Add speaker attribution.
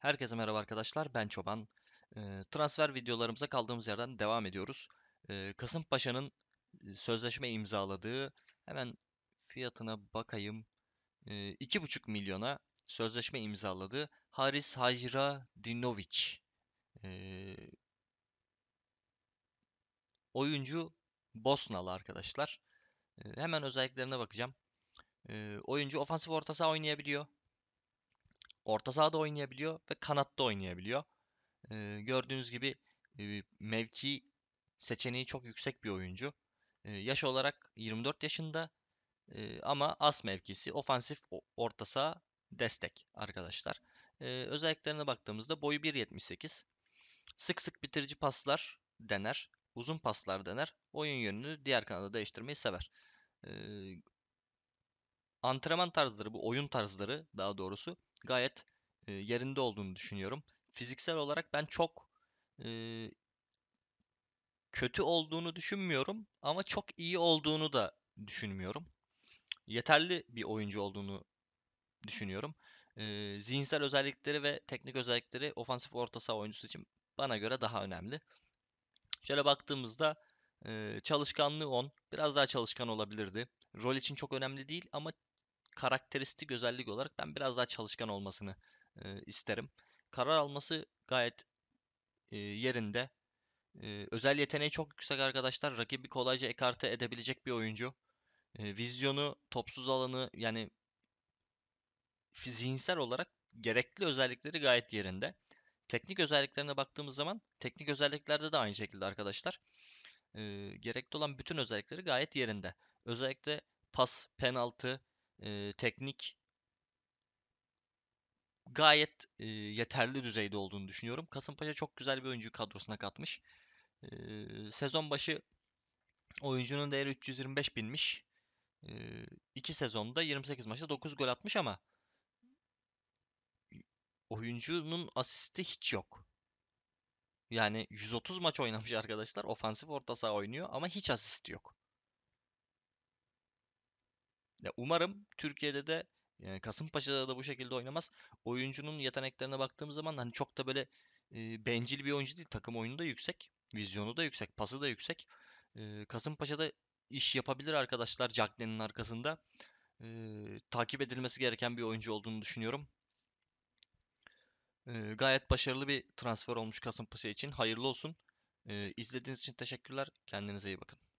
Speaker 1: Herkese merhaba arkadaşlar, ben Çoban. transfer videolarımıza kaldığımız yerden devam ediyoruz. E, Kasımpaşa'nın sözleşme imzaladığı, hemen fiyatına bakayım, e, 2,5 milyona sözleşme imzaladığı Haris Hajra Dinovic. oyuncu Bosnalı arkadaşlar. hemen özelliklerine bakacağım. oyuncu ofansif orta saha oynayabiliyor orta sahada oynayabiliyor ve kanatta oynayabiliyor. E, gördüğünüz gibi e, mevki seçeneği çok yüksek bir oyuncu. E, yaş olarak 24 yaşında e, ama as mevkisi ofansif orta saha destek arkadaşlar. E, özelliklerine baktığımızda boyu 1.78. Sık sık bitirici paslar dener. Uzun paslar dener. Oyun yönünü diğer kanalda değiştirmeyi sever. E, antrenman tarzları bu oyun tarzları daha doğrusu gayet e, yerinde olduğunu düşünüyorum. Fiziksel olarak ben çok e, kötü olduğunu düşünmüyorum ama çok iyi olduğunu da düşünmüyorum. Yeterli bir oyuncu olduğunu düşünüyorum. E, zihinsel özellikleri ve teknik özellikleri ofansif orta saha oyuncusu için bana göre daha önemli. Şöyle baktığımızda e, çalışkanlığı 10. Biraz daha çalışkan olabilirdi. Rol için çok önemli değil ama karakteristik özellik olarak ben biraz daha çalışkan olmasını e, isterim. Karar alması gayet e, yerinde. E, özel yeteneği çok yüksek arkadaşlar. Rakibi kolayca ekarte edebilecek bir oyuncu. E, vizyonu, topsuz alanı yani zihinsel olarak gerekli özellikleri gayet yerinde. Teknik özelliklerine baktığımız zaman teknik özelliklerde de aynı şekilde arkadaşlar. E, gerekli olan bütün özellikleri gayet yerinde. Özellikle pas, penaltı, e, teknik gayet e, yeterli düzeyde olduğunu düşünüyorum. Kasımpaşa çok güzel bir oyuncu kadrosuna katmış. E, sezon başı oyuncunun değeri 325 binmiş. E, sezonda 28 maçta 9 gol atmış ama oyuncunun asisti hiç yok. Yani 130 maç oynamış arkadaşlar. Ofansif orta saha oynuyor ama hiç asist yok. Ya umarım Türkiye'de de yani Kasımpaşa'da da bu şekilde oynamaz. Oyuncunun yeteneklerine baktığımız zaman hani çok da böyle e, bencil bir oyuncu değil. Takım oyunu da yüksek. Vizyonu da yüksek. Pası da yüksek. E, Kasımpaşa'da iş yapabilir arkadaşlar Cagney'nin arkasında. E, takip edilmesi gereken bir oyuncu olduğunu düşünüyorum. E, gayet başarılı bir transfer olmuş Kasımpaşa için. Hayırlı olsun. E, izlediğiniz için teşekkürler. Kendinize iyi bakın.